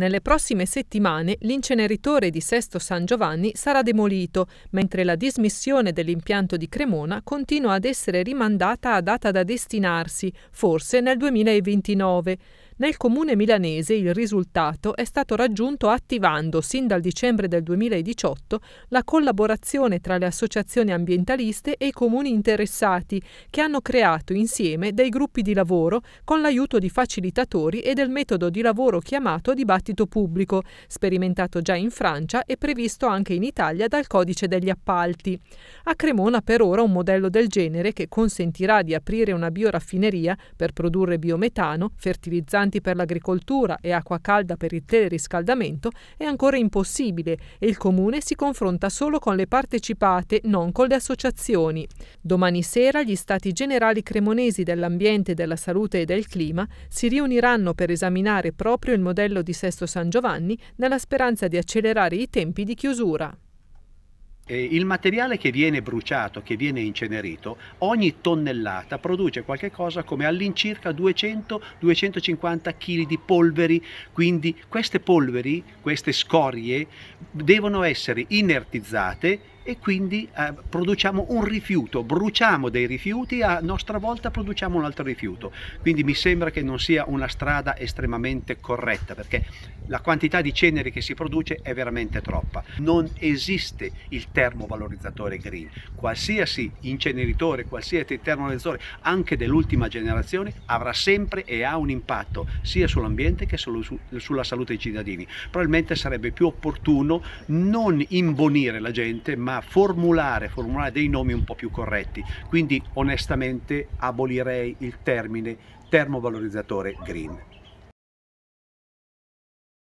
Nelle prossime settimane l'inceneritore di Sesto San Giovanni sarà demolito, mentre la dismissione dell'impianto di Cremona continua ad essere rimandata a data da destinarsi, forse nel 2029. Nel comune milanese il risultato è stato raggiunto attivando sin dal dicembre del 2018 la collaborazione tra le associazioni ambientaliste e i comuni interessati che hanno creato insieme dei gruppi di lavoro con l'aiuto di facilitatori e del metodo di lavoro chiamato dibattito pubblico, sperimentato già in Francia e previsto anche in Italia dal codice degli appalti. A Cremona per ora un modello del genere che consentirà di aprire una bioraffineria per produrre biometano, fertilizzanti irriganti per l'agricoltura e acqua calda per il teleriscaldamento è ancora impossibile e il comune si confronta solo con le partecipate, non con le associazioni. Domani sera gli stati generali cremonesi dell'ambiente, della salute e del clima si riuniranno per esaminare proprio il modello di Sesto San Giovanni nella speranza di accelerare i tempi di chiusura eh, il materiale che viene bruciato, che viene incenerito, ogni tonnellata produce qualcosa come all'incirca 200-250 kg di polveri, quindi queste polveri, queste scorie, devono essere inertizzate e quindi eh, produciamo un rifiuto, bruciamo dei rifiuti e a nostra volta produciamo un altro rifiuto. Quindi mi sembra che non sia una strada estremamente corretta perché la quantità di ceneri che si produce è veramente troppa. Non esiste il termovalorizzatore green. Qualsiasi inceneritore, qualsiasi termovalorizzatore, anche dell'ultima generazione, avrà sempre e ha un impatto sia sull'ambiente che su, sulla salute dei cittadini. Probabilmente sarebbe più opportuno non imbonire la gente, ma ma formulare, formulare dei nomi un po' più corretti. Quindi onestamente abolirei il termine termovalorizzatore green.